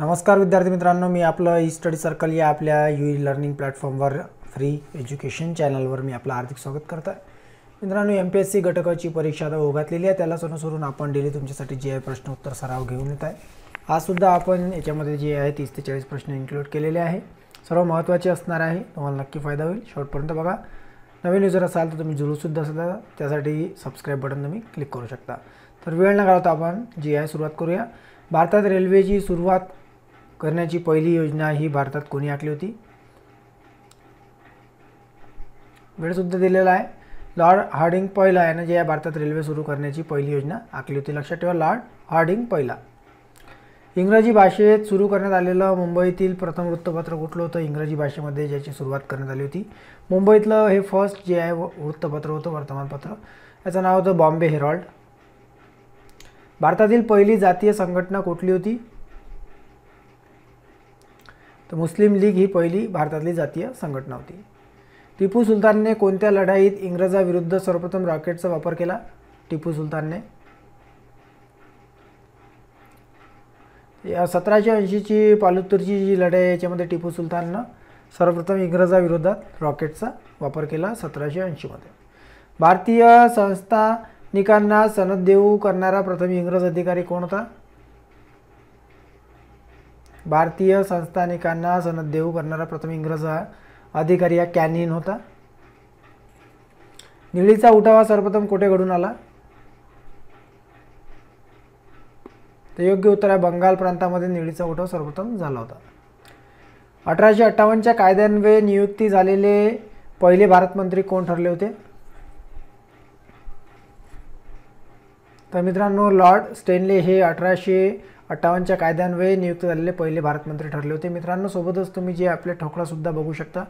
नमस्कार विद्यार्थी मित्रांनो मी आपलं ई स्टडी सर्कल या आपल्या यू ई लर्निंग प्लॅटफॉर्मवर फ्री एज्युकेशन चॅनलवर मी आपलं हार्दिक स्वागत करत आहे मित्रांनो एम पी एस सी घटकाची परीक्षा आता ओघातलेली आहे त्याला सोडून आपण डेली तुमच्यासाठी जे आहे प्रश्न उत्तर सराव घेऊन येत आहे आजसुद्धा आपण याच्यामध्ये जे आहे तीस ते चाळीस प्रश्न इन्क्लूड केलेले आहे सर्व महत्त्वाचे असणार आहे तुम्हाला नक्की फायदा होईल शेवटपर्यंत बघा नवीन युजर असाल तर तुम्ही सुद्धा असता त्यासाठी सबस्क्राईब बटन तुम्ही क्लिक करू शकता तर वेळ न घालवता आपण जी आहे सुरुवात करूया भारतात रेल्वेची सुरुवात करण्याची पहिली योजना ही भारतात कोणी आखली होती वेळसुद्धा दिलेला आहे लॉर्ड हार्डिंग पहिला यानं जे या भारतात रेल्वे सुरू करण्याची पहिली योजना आखली होती लक्षात ठेवा लॉर्ड हार्डिंग पहिला इंग्रजी भाषेत सुरू करण्यात आलेलं मुंबईतील प्रथम वृत्तपत्र कुठलं होतं इंग्रजी भाषेमध्ये ज्याची सुरुवात करण्यात आली होती मुंबईतलं हे फर्स्ट जे आहे वृत्तपत्र होतं वर्तमानपत्र याचं नाव होतं बॉम्बे हेरॉल्ड भारतातील पहिली जातीय संघटना कुठली होती तर मुस्लिम लीग ही पहिली भारतातली जातीय संघटना होती टिपू सुलतानने कोणत्या लढाईत इंग्रजाविरुद्ध सर्वप्रथम रॉकेटचा वापर केला टिपू सुलतानने या सतराशे ऐंशीची पालुत्तूरची जी लढाई आहे याच्यामध्ये टिपू सुलताननं सर्वप्रथम इंग्रजाविरोधात रॉकेटचा वापर केला सतराशे ऐंशीमध्ये भारतीय संस्थानिकांना सनद देऊ करणारा प्रथम इंग्रज अधिकारी कोण होता भारतीय संस्थानिकांना सनद देऊ करणारा प्रथम इंग्रज अधिकारी हा कॅनिन होता निळीचा उठावा सर्वप्रथम कुठे घडून आला तर योग्य उत्तर आहे बंगाल प्रांतामध्ये निळीचा उठाव सर्वप्रथम झाला होता अठराशे अठ्ठावन्नच्या कायद्यान्वये नियुक्ती झालेले पहिले भारतमंत्री कोण ठरले होते तर मित्रांनो लॉर्ड स्टेनले हे अठराशे अठ्ठावन्नच्या कायद्यान्वये नियुक्त झालेले पहिले भारतमंत्री ठरले होते मित्रांनो सोबतच तुम्ही जे आपले ठोकळासुद्धा बघू शकता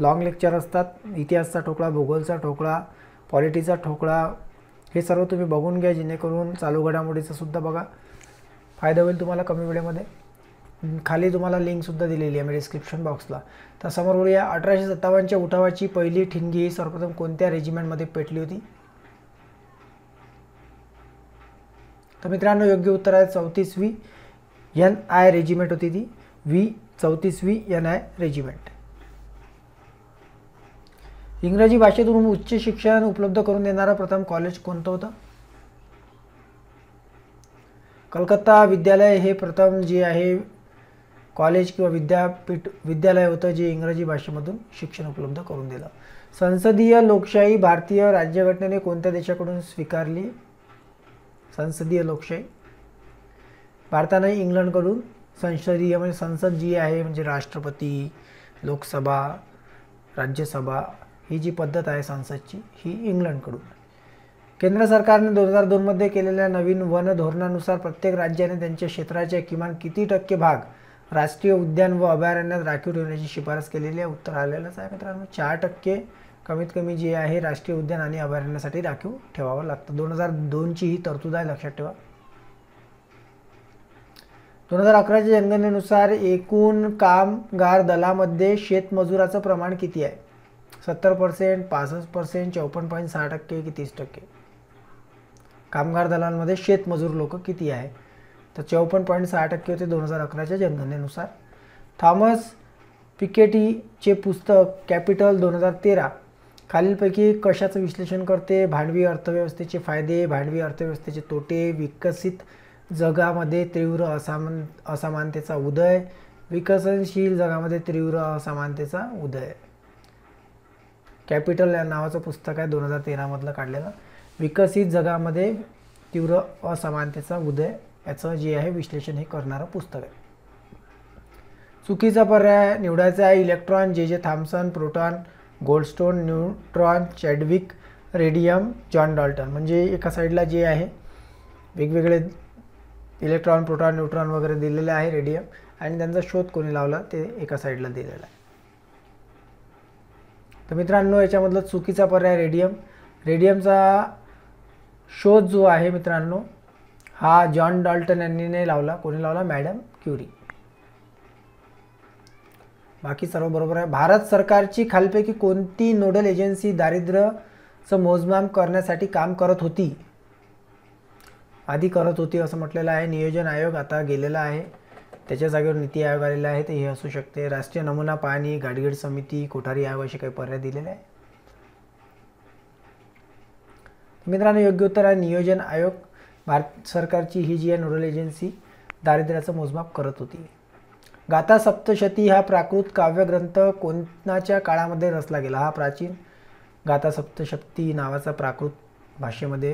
लाँग लेक्चर असतात इतिहासचा ठोकळा भूगोलचा ठोकळा पॉलिटीचा ठोकळा हे सर्व तुम्ही बघून घ्या जेणेकरून चालू घडामोडीचा सुद्धा बघा फायदा होईल तुम्हाला कमी वेळेमध्ये खाली तुम्हाला लिंकसुद्धा दिलेली आहे मी डिस्क्रिप्शन बॉक्सला तर समोर या अठराशे सत्तावन्नच्या उठावाची पहिली ठिणगी सर्वप्रथम कोणत्या रेजिमेंटमध्ये पेटली होती तर मित्रांनो योग्य उत्तर आहे चौतीसवी एन आय रेजिमेंट होती ती व्ही चौतीसवी एन आय रेजिमेंट इंग्रजी भाषेतून उच्च शिक्षण उपलब्ध करून देणारा प्रथम कॉलेज कोणतं होतं कलकत्ता विद्यालय हे प्रथम जे आहे कॉलेज किंवा विद्यापीठ विद्यालय होतं जे इंग्रजी भाषेमधून शिक्षण उपलब्ध करून दिलं संसदीय लोकशाही भारतीय राज्यघटनेने कोणत्या देशाकडून स्वीकारली संसदीय लोकशाही भारताने इंग्लंडकडून संसदीय म्हणजे संसद जी आहे म्हणजे राष्ट्रपती लोकसभा राज्यसभा ही जी पद्धत आहे संसदची ही इंग्लंडकडून केंद्र सरकारने दोन हजार दोनमध्ये केलेल्या नवीन वन धोरणानुसार प्रत्येक राज्याने त्यांच्या क्षेत्राचे किमान किती टक्के भाग राष्ट्रीय उद्यान व अभयारण्यात राखीव ठेवण्याची शिफारस केलेली आहे उत्तर आलेलंच आहे मित्रांनो चार टक्के कमीत कमी जे आहे राष्ट्रीय उद्यान आणि अभयारण्यासाठी राखीव ठेवावं लागतं दोन हजार दोनची ही तरतूद आहे लक्षात ठेवा दोन हजार अकराच्या जनगणनेनुसार एकूण कामगार दलामध्ये शेतमजुराचं प्रमाण किती आहे सत्तर पर्सेंट पासष्ट पर्सेंट चौपन्न पॉईंट सहा टक्के की तीस टक्के कामगार दलांमध्ये शेतमजूर लोक किती आहे तर चौपन्न पॉईंट सहा टक्के होते दोन हजार अकराच्या जनगणनेनुसार थॉमस पिकेटीचे पुस्तक कॅपिटल दोन हजार तेरा खालीलपैकी कशाचं विश्लेषण करते भांडवी अर्थव्यवस्थेचे फायदे भांडवी अर्थव्यवस्थेचे तोटे विकसित जगामध्ये तीव्र असमान असमानतेचा उदय विकसनशील जगामध्ये तीव्र असमानतेचा उदय कॅपिटल या नावाचं पुस्तक आहे दोन हजार तेरामधलं काढलेलं विकसित जगामध्ये तीव्र असमानतेचा उदय याचं जे आहे विश्लेषण हे करणारं पुस्तक आहे चुकीचा पर्याय निवडायचा आहे electron J J Thomson proton Goldstone neutron Chadwick radium John Dalton म्हणजे एका साईडला जे आहे वेगवेगळे इलेक्ट्रॉन प्रोटॉन न्यूट्रॉन वगैरे दिलेले आहे रेडियम आणि त्यांचा शोध कोणी लावला ते एका साईडला दिलेला आहे तर मित्रांनो याच्यामधला चुकीचा पर्याय रेडियम रेडियमचा शोध जो आहे मित्रांनो हा जॉन डॉल्टन यांनी नाही लावला कोणी लावला मॅडम क्युरी बाकी सर्व बरोबर आहे भारत सरकारची खालपैकी कोणती नोडल एजन्सी दारिद्र्यचं मोजमाप करण्यासाठी काम करत होती आधी करत होती असं म्हटलेलं आहे नियोजन आयोग आता गेलेला आहे त्याच्या जागेवर नीती आयोग आलेला आहे ते हे असू शकते राष्ट्रीय नमुना पाहणी गाडगीड समिती कोठारी आयोग असे काही पर्याय दिलेले आहे मित्रांनो योग्य उत्तर आहे नियोजन आयोग भारत सरकारची ही जी आहे नोडल एजन्सी दारिद्र्याचं मोजमाप करत होती गाथा सप्तशती हा प्राकृत काव्यग्रंथ कोणाच्या काळामध्ये रचला गेला हा प्राचीन गाथा सप्तशक्ती नावाचा प्राकृत भाषेमध्ये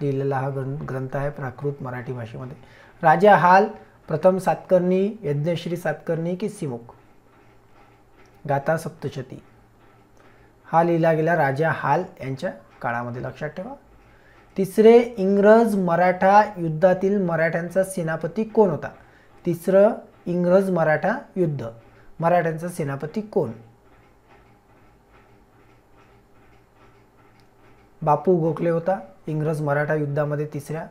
लिहिलेला हा ग्रंथ आहे प्राकृत मराठी भाषेमध्ये राजा हाल प्रथम सातकर्णी यज्ञश्री सातकर्णी की सिमुख गाथा सप्तशती हा लिहिला गेला राजा हाल यांच्या काळामध्ये लक्षात ठेवा तिसरे इंग्रज मराठा युद्धातील मराठ्यांचा सेनापती कोण होता तिसरं इंग्रज मराठा युद्ध मराठ्यांचा सेनापती कोण बापू गोखले होता इंग्रज मराठा युद्धामध्ये तिसऱ्या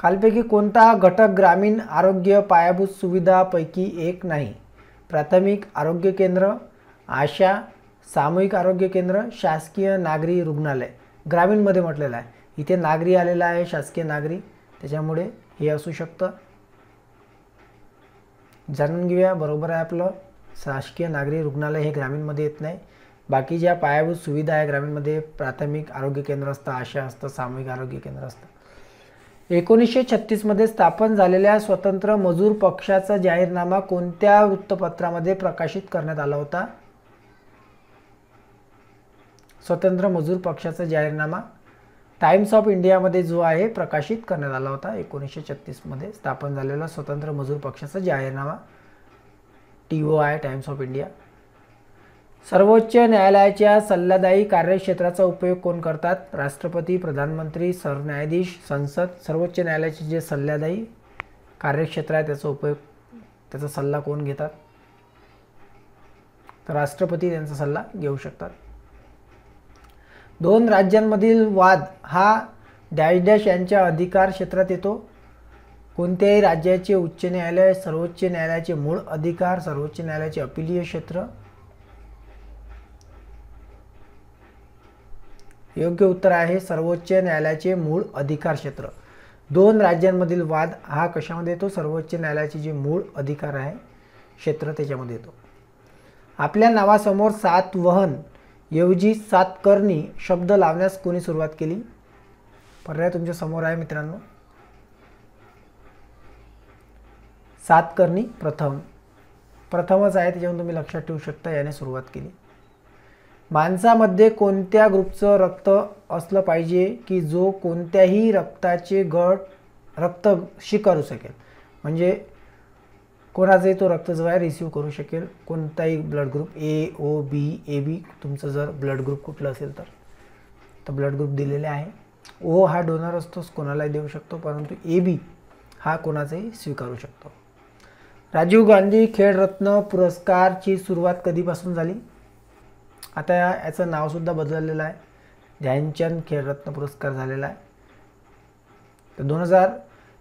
खालपैकी कोणता घटक ग्रामीण आरोग्य पायाभूत पैकी एक नाही प्राथमिक आरोग्य केंद्र आशा सामूहिक आरोग्य केंद्र शासकीय नागरी रुग्णालय ग्रामीणमध्ये म्हटलेलं आहे इथे नागरी आलेला आहे शासकीय नागरी त्याच्यामुळे हे असू शकतं जाणून घेऊया बरोबर आहे आपलं शासकीय नागरी रुग्णालय हे ग्रामीणमध्ये येत नाही बाकी ज्या पायाभूत सुविधा आहे ग्रामीणमध्ये प्राथमिक आरोग्य केंद्र असतं आशा असतं सामूहिक आरोग्य केंद्र असतं एकोणीसशे छत्तीसमध्ये स्थापन झालेल्या स्वतंत्र मजूर पक्षाचा जाहीरनामा कोणत्या वृत्तपत्रामध्ये प्रकाशित करण्यात आला होता स्वतंत्र मजूर पक्षाचा जाहीरनामा टाइम्स ऑफ इंडियामध्ये जो आहे प्रकाशित करण्यात आला होता एकोणीसशे छत्तीसमध्ये स्थापन झालेला स्वतंत्र मजूर पक्षाचा जाहीरनामा T O I Times of India सर्वोच्च न्यायालयाच्या सल्लादायी कार्यक्षेत्राचा उपयोग कोण करतात राष्ट्रपती प्रधानमंत्री सरन्यायाधीश संसद सर्वोच्च न्यायालयाचे जे सल्लादायी कार्यक्षेत्र आहे त्याचा उपयोग त्याचा सल्ला कोण घेतात तर राष्ट्रपती त्यांचा सल्ला घेऊ शकतात दोन राज्यांमधील वाद हा डॅश डॅश यांच्या अधिकार क्षेत्रात येतो कोणत्याही राज्याचे उच्च न्यायालय सर्वोच्च न्यायालयाचे मूळ अधिकार सर्वोच्च न्यायालयाचे अपिलीय क्षेत्र योग्य उत्तर आहे सर्वोच्च न्यायालयाचे मूळ अधिकार क्षेत्र दोन राज्यांमधील वाद हा कशामध्ये येतो सर्वोच्च न्यायालयाचे जे मूळ अधिकार आहे क्षेत्र त्याच्यामध्ये येतो आपल्या नावासमोर सात वहन ऐवजी करणी शब्द लावण्यास कोणी सुरुवात केली पर्याय तुमच्या समोर आहे मित्रांनो करणी प्रथम प्रथमच आहे त्याच्यावर तुम्ही लक्षात ठेवू शकता याने सुरुवात केली माणसामध्ये कोणत्या ग्रुपचं रक्त असलं पाहिजे की जो कोणत्याही रक्ताचे गट रक्त स्वीकारू शकेल म्हणजे कोणाचाही तो आहे रिसिव्ह करू शकेल कोणताही blood group A O B A B तुमचं जर ब्लड ग्रुप कुठलं असेल तर तर ब्लड ग्रुप दिलेले आहे ओ हा डोनर असतोच कोणालाही देऊ शकतो परंतु ए बी हा कोणाचाही स्वीकारू शकतो राजीव गांधी खेळरत्न पुरस्कारची सुरुवात कधीपासून झाली आता याचं नावसुद्धा बदललेलं आहे ध्यानचंद खेळरत्न पुरस्कार झालेला आहे तर दोन हजार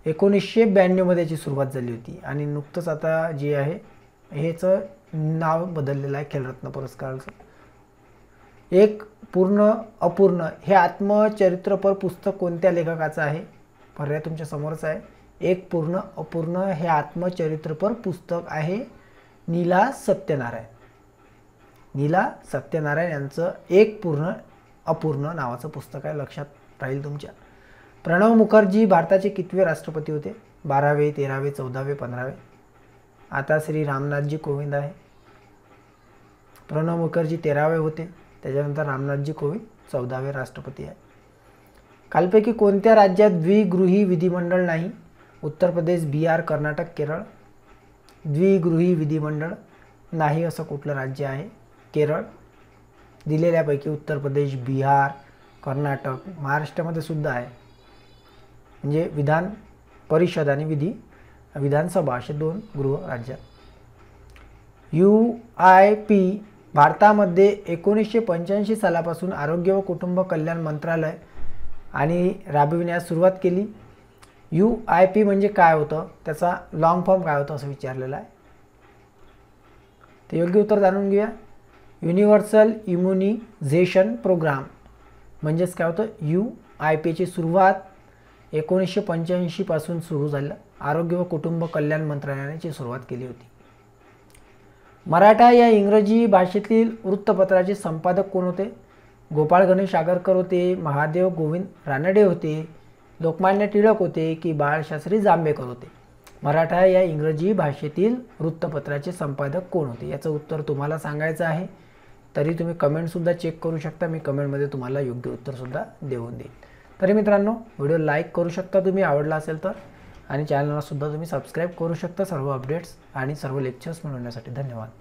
एकोणीसशे ब्याण्णवमध्ये याची सुरुवात झाली होती आणि नुकतंच आता जे आहे हेचं नाव बदललेलं आहे खेलरत्न पुरस्काराचं एक पूर्ण अपूर्ण हे आत्मचरित्रपर पुस्तक कोणत्या लेखकाचं आहे पर्याय तुमच्या समोरच आहे एक पूर्ण अपूर्ण हे आत्मचरित्रपर पुस्तक आहे नीला सत्यनारायण नीला सत्यनारायण यांचं एक पूर्ण अपूर्ण नावाचं पुस्तक आहे लक्षात राहील तुमच्या प्रणव मुखर्जी भारताचे कितवे राष्ट्रपती होते बारावे तेरावे चौदावे पंधरावे आता श्री रामनाथजी कोविंद आहे प्रणव मुखर्जी तेरावे होते त्याच्यानंतर रामनाथजी कोविंद चौदावे राष्ट्रपती आहे कालपैकी कोणत्या राज्यात द्विगृही विधिमंडळ नाही उत्तर प्रदेश बिहार कर्नाटक केरळ द्विगृही विधिमंडळ नाही असं कुठलं राज्य आहे केरळ दिलेल्यापैकी उत्तर प्रदेश बिहार कर्नाटक महाराष्ट्रामध्ये सुद्धा आहे म्हणजे विधान परिषद आणि विधी विधानसभा असे दोन गृह राज्यात यू आय पी भारतामध्ये एकोणीसशे पंच्याऐंशी सालापासून आरोग्य व कुटुंब कल्याण मंत्रालय आणि राबविण्यास सुरुवात केली यू आय पी म्हणजे काय होतं त्याचा लॉंग फॉर्म काय होतं असं विचारलेलं आहे ते योग्य उत्तर जाणून घेऊया युनिव्हर्सल इम्युनिझेशन प्रोग्राम म्हणजेच काय होतं यू आय पीची सुरुवात एकोणीसशे पंच्याऐंशीपासून सुरू झालं आरोग्य व कुटुंब कल्याण मंत्रालयाने सुरुवात केली होती मराठा या इंग्रजी भाषेतील वृत्तपत्राचे संपादक कोण होते गोपाळ गणेश आगरकर होते महादेव गोविंद रानडे होते लोकमान्य टिळक होते की बाळशास्त्री जांभेकर होते मराठा या इंग्रजी भाषेतील वृत्तपत्राचे संपादक कोण होते याचं उत्तर तुम्हाला सांगायचं आहे तरी तुम्ही कमेंटसुद्धा चेक करू शकता मी कमेंटमध्ये तुम्हाला योग्य उत्तरसुद्धा देऊन देईन तरी मित्रांनो व्हिडिओ लाईक करू शकता तुम्ही आवडला असेल तर आणि चॅनलला सुद्धा तुम्ही सबस्क्राईब करू शकता सर्व अपडेट्स आणि सर्व लेक्चर्स मिळवण्यासाठी धन्यवाद